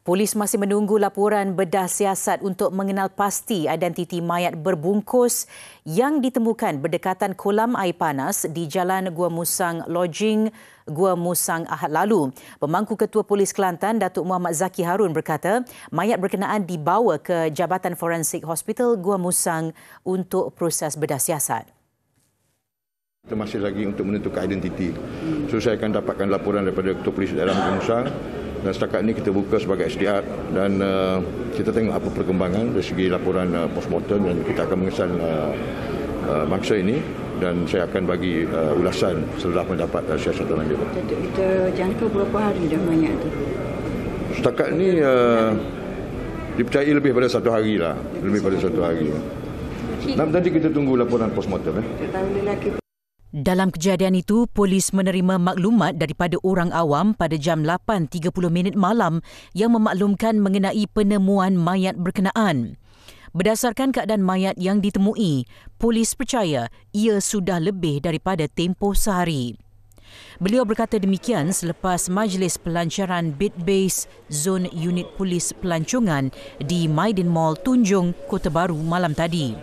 Polis masih menunggu laporan bedah siasat untuk mengenal pasti identiti mayat berbungkus yang ditemukan berdekatan kolam air panas di Jalan Gua Musang Lodging, Gua Musang Ahad lalu. Pemangku Ketua Polis Kelantan, Datuk Muhammad Zaki Harun berkata, mayat berkenaan dibawa ke Jabatan Forensik Hospital Gua Musang untuk proses bedah siasat. Kita masih lagi untuk menentukan identiti. So, saya akan dapatkan laporan daripada Ketua Polis Daerah Gua Musang dan setakat ini kita buka sebagai SDR dan uh, kita tengok apa perkembangan dari segi laporan uh, postmortem dan kita akan mengesan uh, uh, mangsa ini dan saya akan bagi uh, ulasan setelah mendapat uh, siasatan lanjutan. Kita, kita jangka berapa hari dah banyak tu? Setakat ini uh, dipercayai lebih daripada satu hari lah. Lebih, lebih satu hari. Nanti kita tunggu laporan postmortem. Eh. Dalam kejadian itu, polis menerima maklumat daripada orang awam pada jam 8.30 minit malam yang memaklumkan mengenai penemuan mayat berkenaan. Berdasarkan keadaan mayat yang ditemui, polis percaya ia sudah lebih daripada tempoh sehari. Beliau berkata demikian selepas majlis pelancaran Bit Base Zone Unit Polis Pelancongan di Maiden Mall Tunjung, Kota Baru malam tadi.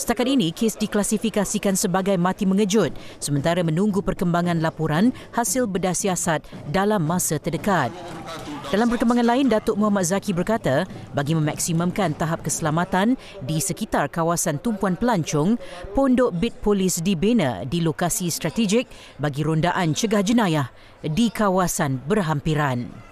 Setakat ini, kes diklasifikasikan sebagai mati mengejut sementara menunggu perkembangan laporan hasil bedah siasat dalam masa terdekat. Dalam perkembangan lain, Datuk Muhammad Zaki berkata, bagi memaksimumkan tahap keselamatan di sekitar kawasan tumpuan pelancong, pondok bit polis dibina di lokasi strategik bagi rondaan cegah jenayah di kawasan berhampiran.